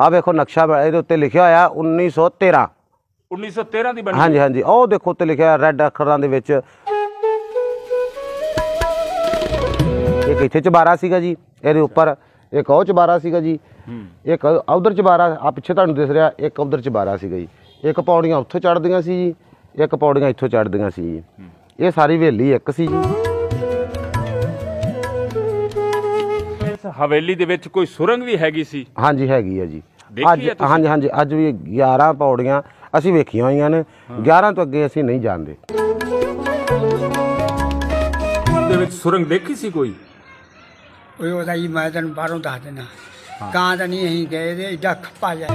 ਆ ਵੇਖੋ ਨਕਸ਼ਾ ਇਹਦੇ ਉੱਤੇ ਲਿਖਿਆ ਹੋਇਆ 1913 1913 ਦੀ ਬਣੀ ਹਾਂਜੀ ਹਾਂਜੀ ਉਹ ਦੇਖੋ ਉੱਤੇ ਲਿਖਿਆ ਰੈੱਡ ਅੱਖਰਾਂ ਦੇ ਵਿੱਚ ਇੱਕ ਇੱਥੇ ਚਬਾਰਾ ਸੀਗਾ ਜੀ ਇਹਦੇ ਉੱਪਰ ਇੱਕ ਉਹ ਚਬਾਰਾ ਸੀਗਾ ਜੀ ਇੱਕ ਉਧਰ ਚਬਾਰਾ ਆ ਪਿੱਛੇ ਤੁਹਾਨੂੰ ਦਿਸ ਰਿਹਾ ਇੱਕ ਉਧਰ ਚਬਾਰਾ ਸੀਗਾ ਜੀ ਇੱਕ ਪੌੜੀਆਂ ਉੱਥੋਂ ਚੜਦੀਆਂ ਸੀ ਜੀ ਇੱਕ ਪੌੜੀਆਂ ਇੱਥੋਂ ਚੜਦੀਆਂ ਸੀ ਜੀ ਇਹ ਸਾਰੀ ਹਵੇਲੀ ਇੱਕ ਸੀ ਜੀ ਹਵੇਲੀ ਦੇ ਵਿੱਚ ਕੋਈ ਸੁਰੰਗ ਵੀ ਹੈਗੀ ਸੀ ਹਾਂਜੀ ਹੈਗੀ ਹੈ ਜੀ ਅੱਜ ਹਾਂਜੀ ਹਾਂਜੀ ਅੱਜ ਵੀ 11 ਪੌੜੀਆਂ ਅਸੀਂ ਵੇਖੀਆਂ ਹੋਈਆਂ ਨੇ 11 ਤੋਂ ਅੱਗੇ ਅਸੀਂ ਨਹੀਂ ਜਾਣਦੇ ਦੇ ਵਿੱਚ ਸੁਰੰਗ ਦੇਖੀ ਸੀ ਕੋਈ ਓਏ ਉਹਦਾ ਹੀ ਮੈਂ ਤੈਨੂੰ ਬਾਹਰੋਂ ਦੱਸ ਦਿੰਦਾ ਕਾਂ ਤਾਂ ਨਹੀਂ ਅਸੀਂ ਗਏ ਦੇ ਏਡਾ ਖੱਪਾ ਜਾ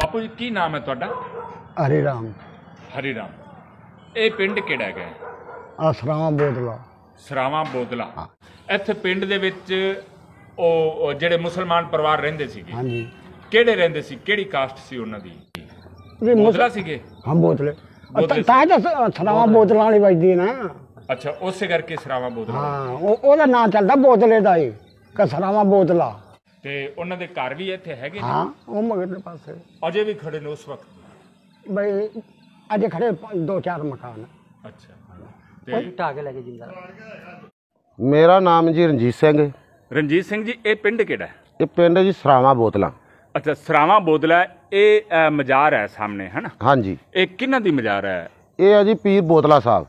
ਬਾਪੂ ਜੀ ਕੀ ਨਾਮ ਹੈ ਤੁਹਾਡਾ ਹਰੀ ਰਾਮ ਹਰੀ ਰਾਮ ਇਹ ਪਿੰਡ ਕਿਹੜਾ ਹੈਗਾ ਸਰਾਵਾਂ ਬੋਦਲਾ ਸਰਾਵਾਂ ਬੋਦਲਾ ਇੱਥੇ ਪਿੰਡ ਦੇ ਵਿੱਚ ਉਹ ਜਿਹੜੇ ਮੁਸਲਮਾਨ ਪਰਿਵਾਰ ਰਹਿੰਦੇ ਸੀਗੇ ਹਾਂਜੀ ਕਿਹੜੇ ਰਹਿੰਦੇ ਸੀ ਕਿਹੜੀ ਕਾਸਟ ਸੀ ਉਹਨਾਂ ਦੀ ਵੀ ਬੋਦਲਾ ਸੀਗੇ ਹਾਂ ਬੋਦਲੇ ਤਾਂ ਤਾਂ ਸਰਾਵਾਂ ਬੋਦਲਾ ਵਾਲੀ ਵੱਜਦੀ ਨਾ ਅੱਛਾ ਉਸੇ ਕਰਕੇ ਸਰਾਵਾਂ ਬੋਦਲਾ ਹਾਂ ਉਹਦਾ ਨਾਂ ਚੱਲਦਾ ਬੋਦਲੇ ਦਾ ਏ ਕਸਰਾਵਾਂ ਬੋਦਲਾ ਤੇ ਉਹਨਾਂ ਦੇ ਘਰ ਵੀ ਇੱਥੇ ਹੈਗੇ ਹਾਂ ਉਹ ਮਗਰਲੇ ਪਾਸੇ ਅਜੇ ਵੀ ਖੜੇ ਨੇ ਉਸ ਵਕਤ ਬਈ ਅੱਜ ਖੜੇ ਦੋ ਚਾਰ ਮਕਾਨ ਅੱਛਾ ਤੇ ਢਾ ਕੇ ਲੈ ਕੇ ਜਿੰਦਾ ਮੇਰਾ ਨਾਮ ਜੀ ਰਣਜੀਤ ਸਿੰਘ ਹੈ। ਰਣਜੀਤ ਸਿੰਘ ਜੀ ਇਹ ਪਿੰਡ ਕਿਹੜਾ ਹੈ ਇਹ ਪਿੰਡ ਜੀ ਸਰਾਵਾ ਬੋਤਲਾਂ ਅੱਛਾ ਸਰਾਵਾ ਬੋਤਲਾ ਇਹ ਮਜ਼ਾਰ ਹੈ ਸਾਹਮਣੇ ਹਨਾ ਹਾਂਜੀ ਇਹ ਕਿਹਨਾਂ ਦੀ ਮਜ਼ਾਰ ਹੈ ਇਹ ਆ ਜੀ ਪੀਰ ਬੋਤਲਾ ਸਾਹਿਬ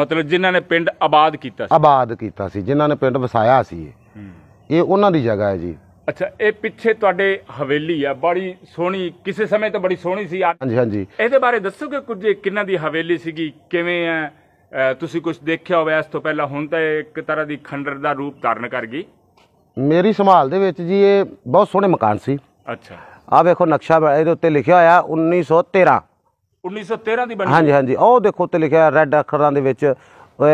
ਮਤਲਬ ਜਿਨ੍ਹਾਂ ਨੇ ਪਿੰਡ ਆਬਾਦ ਕੀਤਾ ਸੀ ਆਬਾਦ ਕੀਤਾ ਸੀ ਜਿਨ੍ਹਾਂ ਨੇ ਪਿੰਡ ਵਸਾਇਆ ਸੀ ਇਹ। ਇਹ ਉਹਨਾਂ ਦੀ ਜਗ੍ਹਾ ਹੈ ਜੀ ਅੱਛਾ ਇਹ ਪਿੱਛੇ ਤੁਹਾਡੇ ਹਵੇਲੀ ਆ ਬੜੀ ਸੋਹਣੀ ਕਿਸੇ ਸਮੇਂ ਤਾਂ ਬੜੀ ਸੋਹਣੀ ਸੀ ਹਾਂਜੀ ਹਾਂਜੀ ਇਹਦੇ ਬਾਰੇ ਦੱਸੋਗੇ ਕੁਝ ਕਿੰਨਾਂ ਦੀ ਹਵੇਲੀ ਸੀਗੀ ਕਿਵੇਂ ਆ ਤੁਸੀਂ ਕੁਝ ਦੇਖਿਆ ਹੋਵੇ ਇਸ ਤੋਂ ਪਹਿਲਾਂ ਹੁਣ ਤਾਂ ਇੱਕ ਤਰ੍ਹਾਂ ਦੀ ਖੰਡਰ ਦਾ ਰੂਪ ਧਾਰਨ ਕਰ ਗਈ ਮੇਰੀ ਸੰਭਾਲ ਦੇ ਵਿੱਚ ਜੀ ਇਹ ਬਹੁਤ ਸੋਹਣੇ ਮਕਾਨ ਸੀ ਅੱਛਾ ਆ ਵੇਖੋ ਨਕਸ਼ਾ ਇਹਦੇ ਉੱਤੇ ਲਿਖਿਆ ਹੋਇਆ 1913 1913 ਦੀ ਬਣੀ ਹਾਂਜੀ ਹਾਂਜੀ ਉਹ ਦੇਖੋ ਉੱਤੇ ਲਿਖਿਆ ਰੈੱਡ ਅੱਖਰਾਂ ਦੇ ਵਿੱਚ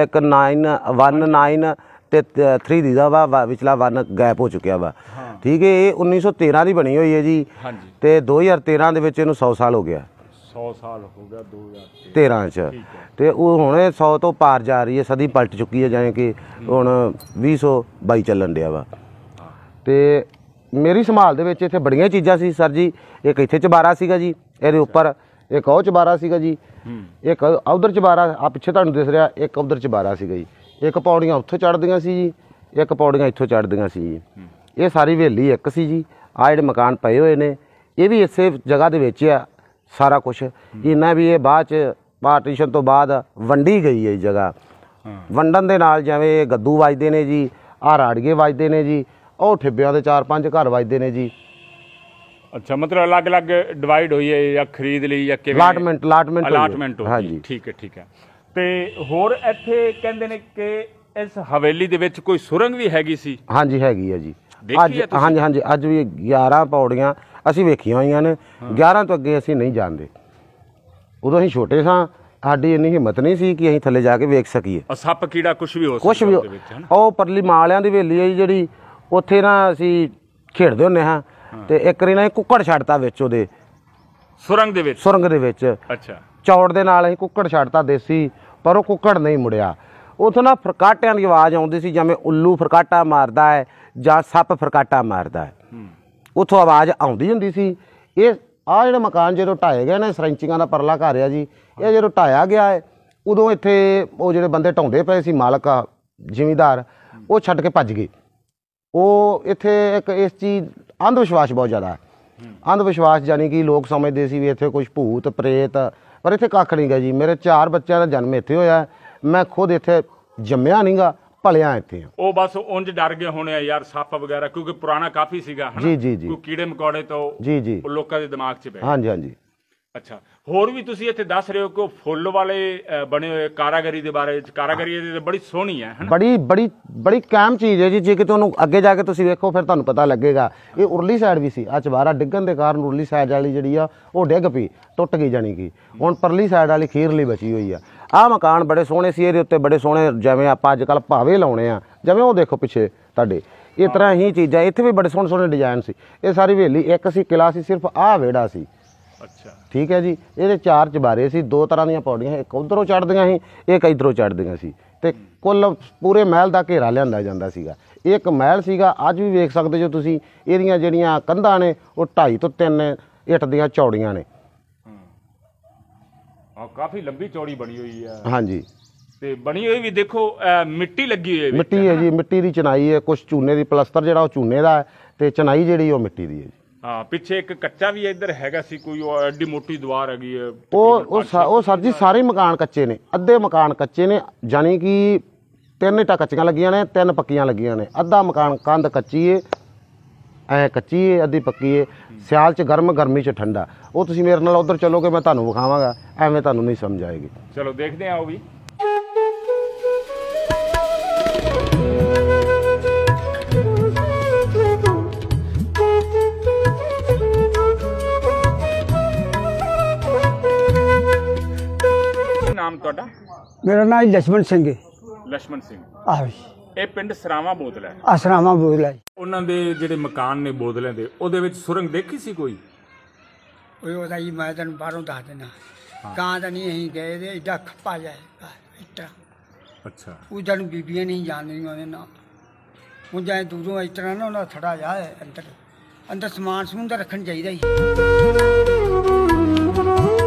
ਇੱਕ 919 ਤੇ 3 ਦੀ ਦਾ ਵਾ ਵਿਚਲਾ ਵਨ ਗੈਪ ਹੋ ਚੁੱਕਿਆ ਵਾ ਠੀਕ ਹੈ ਇਹ 1913 ਦੀ ਬਣੀ ਹੋਈ ਹੈ ਜੀ ਤੇ 2013 ਦੇ ਵਿੱਚ ਇਹਨੂੰ 100 ਸਾਲ ਹੋ ਗਿਆ 100 ਸਾਲ ਹੋ ਗਿਆ 2013 ਚ ਤੇ ਉਹ ਹੁਣ 100 ਤੋਂ ਪਾਰ ਜਾ ਰਹੀ ਹੈ ਸਦੀ ਪਲਟ ਚੁੱਕੀ ਹੈ ਜਾਨੀ ਕਿ ਹੁਣ 2022 ਚੱਲਣ ਡਿਆ ਵਾ ਤੇ ਮੇਰੀ ਸੰਭਾਲ ਦੇ ਵਿੱਚ ਇੱਥੇ ਬੜੀਆਂ ਚੀਜ਼ਾਂ ਸੀ ਸਰ ਜੀ ਇੱਕ ਇੱਥੇ ਚਬਾਰਾ ਸੀਗਾ ਜੀ ਇਹਦੇ ਉੱਪਰ ਇੱਕ ਉਹ ਚਬਾਰਾ ਸੀਗਾ ਜੀ ਇੱਕ ਉਧਰ ਚਬਾਰਾ ਆ ਪਿੱਛੇ ਤੁਹਾਨੂੰ ਦਿਸ ਰਿਹਾ ਇੱਕ ਉਧਰ ਚਬਾਰਾ ਸੀਗਾ ਜੀ ਇੱਕ ਪੌੜੀਆਂ ਉੱਥੇ ਚੜਦੀਆਂ ਸੀ ਜੀ ਇੱਕ ਪੌੜੀਆਂ ਇੱਥੋਂ ਚੜਦੀਆਂ ਸੀ ਜੀ ਇਹ ਸਾਰੀ ਹਵੇਲੀ ਇੱਕ ਸੀ ਜੀ ਆ ਜਿਹੜੇ ਮਕਾਨ ਪਏ ਹੋਏ ਨੇ ਇਹ ਵੀ ਇਸੇ ਜਗ੍ਹਾ ਦੇ ਵਿੱਚ ਆ ਸਾਰਾ ਕੁਝ ਇਹਨਾਂ ਵੀ ਇਹ ਬਾਅਦ ਚ ਪਾਰਟੀਸ਼ਨ ਤੋਂ ਬਾਅਦ ਵੰਡੀ ਗਈ ਹੈ ਜਗ੍ਹਾ ਵੰਡਣ ਦੇ ਨਾਲ ਜਿਵੇਂ ਗੱਦੂ ਵੱਜਦੇ ਨੇ ਜੀ ਆ ਰਾੜੀਏ ਵੱਜਦੇ ਨੇ ਜੀ ਉਹ ਠਿੱਬਿਆਂ ਦੇ ਚਾਰ ਪੰਜ ਘਰ ਵੱਜਦੇ ਨੇ ਜੀ ਅੱਛਾ ਮਤਲਬ ਅਲੱਗ-ਅਲੱਗ ਡਿਵਾਈਡ ਹੋਈ ਹੈ ਜਾਂ ਖਰੀਦ ਲਈ ਜਾਂ ਕਿਵੇਂ ਅਲਾਟਮੈਂਟ ਅਲਾਟਮੈਂਟ ਅਲਾਟਮੈਂਟ ਹਾਂਜੀ ਠੀਕ ਹੈ ਠੀਕ ਹੈ ਤੇ ਹੋਰ ਇੱਥੇ ਕਹਿੰਦੇ ਨੇ ਕਿ ਇਸ ਹਵੇਲੀ ਦੇ ਵਿੱਚ ਕੋਈ ਸੁਰੰਗ ਵੀ ਹੈਗੀ ਸੀ ਹਾਂਜੀ ਹੈਗੀ ਹੈ ਜੀ ਅੱਜ ਹਾਂਜੀ ਹਾਂਜੀ ਅੱਜ ਵੀ 11 ਪੌੜੀਆਂ ਅਸੀਂ ਵੇਖੀਆਂ ਹੋਈਆਂ ਨੇ 11 ਤੋਂ ਅੱਗੇ ਅਸੀਂ ਨਹੀਂ ਜਾਂਦੇ ਉਦੋਂ ਅਸੀਂ ਛੋਟੇ ਸਾਂ ਸਾਡੀ ਇੰਨੀ ਹਿੰਮਤ ਨਹੀਂ ਸੀ ਕਿ ਅਸੀਂ ਥੱਲੇ ਜਾ ਕੇ ਵੇਖ ਸਕੀਏ ਸੱਪ ਕੀੜਾ ਕੁਝ ਵੀ ਹੋ ਸਕਦਾ ਉਹਦੇ ਵਿੱਚ ਹਨਾ ਉਹ ਪਰਲੀ ਮਾਲਿਆਂ ਦੀ ਹਵੇਲੀ ਹੈ ਜਿਹੜੀ ਉੱਥੇ ਨਾ ਅਸੀਂ ਖੇਡਦੇ ਹੁੰਨੇ ਹਾਂ ਤੇ ਇੱਕ ਰੀ ਨਾ ਕੁੱਕੜ ਛੱਡਤਾ ਵਿੱਚ ਉਹਦੇ ਸੁਰੰਗ ਦੇ ਵਿੱਚ ਸੁਰੰਗ ਦੇ ਵਿੱਚ ਅੱਛਾ ਚੌੜ ਦੇ ਨਾਲ ਅਸੀਂ ਕੁੱਕੜ ਛੱਡਤਾ ਦੇਸੀ ਪਰ ਉਹ ਕੁੱਕੜ ਨਹੀਂ ਮੁੜਿਆ ਉਥੋਂ ਨਾ ਫਰਕਾਟਿਆਂ ਦੀ ਆਵਾਜ਼ ਆਉਂਦੀ ਸੀ ਜਿਵੇਂ ਉੱਲੂ ਫਰਕਾਟਾ ਮਾਰਦਾ ਹੈ ਜਾਂ ਸੱਪ ਫਰਕਾਟਾ ਮਾਰਦਾ ਹੈ ਉਥੋਂ ਆਵਾਜ਼ ਆਉਂਦੀ ਹੁੰਦੀ ਸੀ ਇਹ ਆ ਜਿਹੜਾ ਮਕਾਨ ਜਦੋਂ ਢਾਏ ਗਏ ਨੇ ਸਰੈਂਚੀਆਂ ਦਾ ਪਰਲਾ ਘਰ ਆ ਜੀ ਇਹ ਜਦੋਂ ਢਾਇਆ ਗਿਆ ਹੈ ਉਦੋਂ ਇੱਥੇ ਉਹ ਜਿਹੜੇ ਬੰਦੇ ਢਾਉਂਦੇ ਪਏ ਸੀ ਮਾਲਕ ਜ਼ਿਮੀਦਾਰ ਉਹ ਛੱਡ ਕੇ ਭੱਜ ਗਏ ਉਹ ਇੱਥੇ ਇੱਕ ਇਸ ਚੀਜ਼ ਅੰਧ ਵਿਸ਼ਵਾਸ ਬਹੁਤ ਜ਼ਿਆਦਾ ਹੈ ਅੰਧ ਵਿਸ਼ਵਾਸ ਯਾਨੀ ਕਿ ਲੋਕ ਸਮਝਦੇ ਸੀ ਵੀ ਇੱਥੇ ਕੁਝ ਭੂਤ ਪ੍ਰੇਤ ਪਰ ਇੱਥੇ ਕੱਖ ਗਿਆ ਜੀ ਮੇਰੇ ਚਾਰ ਬੱਚਿਆਂ ਦਾ ਜਨਮ ਇੱਥੇ ਹੋਇਆ ਮੈਂ ਖੁਦ ਇੱਥੇ ਜੰਮਿਆ ਨਹੀਂਗਾ ਭਲਿਆ ਇੱਥੇ ਆ ਉਹ ਬਸ ਉਂਝ ਡਰ ਗਏ ਹੋਣੇ ਆ ਯਾਰ ਸੱਪ ਵਗੈਰਾ ਕਿਉਂਕਿ ਪੁਰਾਣਾ ਕਾਫੀ ਸੀਗਾ ਹਨਾ ਕੋਈ ਕੀੜੇ ਮਕੌੜੇ ਤੋਂ ਜੀ ਜੀ ਉਹ ਲੋਕਾਂ ਦੇ ਦਿਮਾਗ 'ਚ ਪੈ ਹਾਂਜੀ ਹਾਂਜੀ ਅੱਛਾ ਹੋਰ ਵੀ ਤੁਸੀਂ ਇੱਥੇ ਦੱਸ ਰਹੇ ਹੋ ਕਿ ਉਹ ਫੁੱਲ ਵਾਲੇ ਬਣੇ ਹੋਏ ਕਾਰਾਗਰੀ ਦੇ ਬਾਰੇ ਵਿੱਚ ਕਾਰਾਗਰੀ ਦੀ ਬੜੀ ਸੋਹਣੀ ਹੈ ਹਨਾ ਬੜੀ ਬੜੀ ਬੜੀ ਕਾਇਮ ਚੀਜ਼ ਹੈ ਜੀ ਜੇ ਕਿ ਤੁਹਾਨੂੰ ਅੱਗੇ ਜਾ ਕੇ ਤੁਸੀਂ ਵੇਖੋ ਫਿਰ ਤੁਹਾਨੂੰ ਪਤਾ ਲੱਗੇਗਾ ਇਹ ਉਰਲੀ ਸਾਈਡ ਵੀ ਸੀ ਆ ਚਵਾਰਾ ਡਿੱਗਣ ਦੇ ਕਾਰਨ ਉਰਲੀ ਸਾਈਡ ਵਾਲੀ ਜਿਹੜੀ ਆ ਉਹ ਡਿੱਗ ਪਈ ਟੁੱਟ ਗਈ ਜਾਨੀ ਕਿ ਹੁਣ ਪਰਲੀ ਸਾਈਡ ਵਾਲੀ ਖੀਰਲੀ ਬਚੀ ਹੋਈ ਆ ਆ ਮਕਾਨ ਬੜੇ ਸੋਹਣੇ ਸੀ ਇਹਦੇ ਉੱਤੇ ਬੜੇ ਸੋਹਣੇ ਜਿਵੇਂ ਆਪਾਂ ਅੱਜ ਕੱਲ ਭਾਵੇ ਲਾਉਣੇ ਆ ਜਿਵੇਂ ਉਹ ਦੇਖੋ ਪਿੱਛੇ ਤੁਹਾਡੇ ਇਸ ਤਰ੍ਹਾਂ ਹੀ ਚੀਜ਼ਾਂ ਇੱਥੇ ਵੀ ਬੜੇ ਸੋਹਣੇ ਸੋਹਣੇ ਡਿਜ਼ਾਈਨ ਸੀ ਇਹ ਸਾਰੀ ਹਵੇਲੀ ਇੱਕ ਸੀ ਕਿਲਾ ਸੀ ਸਿਰਫ ਆ ਵੇੜਾ ਸੀ ਅੱਛਾ ਠੀਕ ਹੈ ਜੀ ਇਹਦੇ ਚਾਰ ਚਬਾਰੇ ਸੀ ਦੋ ਤਰ੍ਹਾਂ ਦੀਆਂ ਪੌੜੀਆਂ ਇੱਕ ਉਧਰੋਂ ਚੜਦੀਆਂ ਸੀ ਇੱਕ ਇਧਰੋਂ ਚੜਦੀਆਂ ਸੀ ਤੇ ਕੁੱਲ ਪੂਰੇ ਮਹਿਲ ਦਾ ਘੇਰਾ ਲਿਆਂਦਾ ਜਾਂਦਾ ਸੀਗਾ ਇੱਕ ਮਹਿਲ ਸੀਗਾ ਅੱਜ ਵੀ ਵੇਖ ਸਕਦੇ ਜੋ ਤੁਸੀਂ ਇਹਦੀਆਂ ਜਿਹੜੀਆਂ ਕੰਧਾਂ ਨੇ ਉਹ 2.5 ਤੋਂ 3 ਇੱਟ ਦੀਆਂ ਚੌੜੀਆਂ ਨੇ ਹਾਂ ਕਾਫੀ ਲੰਬੀ ਚੌੜੀ ਬਣੀ ਹੋਈ ਹੈ ਹਾਂਜੀ ਤੇ ਬਣੀ ਹੋਈ ਵੀ ਦੇਖੋ ਮਿੱਟੀ ਲੱਗੀ ਹੋਈ ਹੈ ਮਿੱਟੀ ਹੈ ਜੀ ਮਿੱਟੀ ਦੀ ਚਨਾਈ ਹੈ ਕੁਝ ਚੂਨੇ ਦੀ ਪਲਸਤਰ ਜਿਹੜਾ ਉਹ ਚੂਨੇ ਦਾ ਤੇ ਚਨਾਈ ਜਿਹੜੀ ਉਹ ਮਿੱਟੀ ਦੀ ਹੈ ਜੀ ਹਾਂ ਪਿੱਛੇ ਇੱਕ ਕੱਚਾ ਵੀ ਇੱਧਰ ਹੈਗਾ ਸੀ ਕੋਈ ਉਹ ਐਡੀ ਮੋਟੀ ਦੀਵਾਰ ਹੈਗੀ ਹੈ ਉਹ ਉਹ ਉਹ ਸਰ ਜੀ ਸਾਰੇ ਮਕਾਨ ਕੱਚੇ ਨੇ ਅੱਧੇ ਮਕਾਨ ਕੱਚੇ ਨੇ ਜਾਨੀ ਕਿ ਤਿੰਨ ਟਾ ਕੱਚੀਆਂ ਲੱਗੀਆਂ ਨੇ ਤਿੰਨ ਪੱਕੀਆਂ ਲੱਗੀਆਂ ਨੇ ਅੱਧਾ ਮਕਾਨ ਕੰਧ ਕੱਚੀ ਏ ਐ ਕੱਚੀ ਏ ਅੱਧੀ ਪੱਕੀ ਏ ਸਿਆਲ 'ਚ ਗਰਮ ਗਰਮੀ 'ਚ ਠੰਡਾ ਉਹ ਤੁਸੀਂ ਮੇਰੇ ਨਾਲ ਉਧਰ ਚੱਲੋਗੇ ਮੈਂ ਤੁਹਾਨੂੰ ਵਿਖਾਵਾਂਗਾ ਐਵੇਂ ਤੁਹਾਨੂੰ ਨਹੀਂ ਸਮਝ ਆਏਗੀ ਚਲੋ ਦੇਖਦੇ ਆਓ ਉਹ ਵੀ ਨਾਮ ਤੁਹਾਡਾ ਮੇਰਾ ਨਾਮ ਲਛਮਣ ਸਿੰਘ ਹੈ ਲਛਮਣ ਸਿੰਘ ਆਹ ਜੀ। ਇਹ ਪਿੰਡ ਸਰਾਵਾ ਬੋਦਲਾ ਹੈ ਸਰਾਵਾ ਬੋਦਲਾ ਜੀ। ਉਹਨਾਂ ਦੇ ਜਿਹੜੇ ਮਕਾਨ ਨੇ ਬੋਦਲੇ ਦੇ ਉਹਦੇ ਵਿੱਚ ਸੁਰੰਗ ਦੇਖੀ ਸੀ ਕੋਈ ਓਏ ਉਹਦਾ ਜੀ ਮੈਂ ਤੈਨੂੰ ਬਾਹਰੋਂ ਦੱਸ ਦਿੰਦਾ ਕਾਂ ਤਾਂ ਨਹੀਂ ਅਸੀਂ ਗਏ ਦੇ ਏਡਾ ਖੱਪਾ ਜਾਏ ਇਤਰਾ ਅੱਛਾ ਉਹ ਜਦ ਬੀਬੀਆਂ ਨਹੀਂ ਜਾਣਦੀਆਂ ਉਹਦੇ ਨਾਲ ਉਹ ਜਾਏ ਦੂਰੋਂ ਇਸ ਤਰ੍ਹਾਂ ਨਾ ਉਹਨਾਂ ਥੜਾ ਜਾ ਅੰਦਰ ਅੰਦਰ ਸਮਾਨ ਸਮੂਨ ਦਾ ਰੱਖਣ ਚਾਹੀਦਾ ਹੀ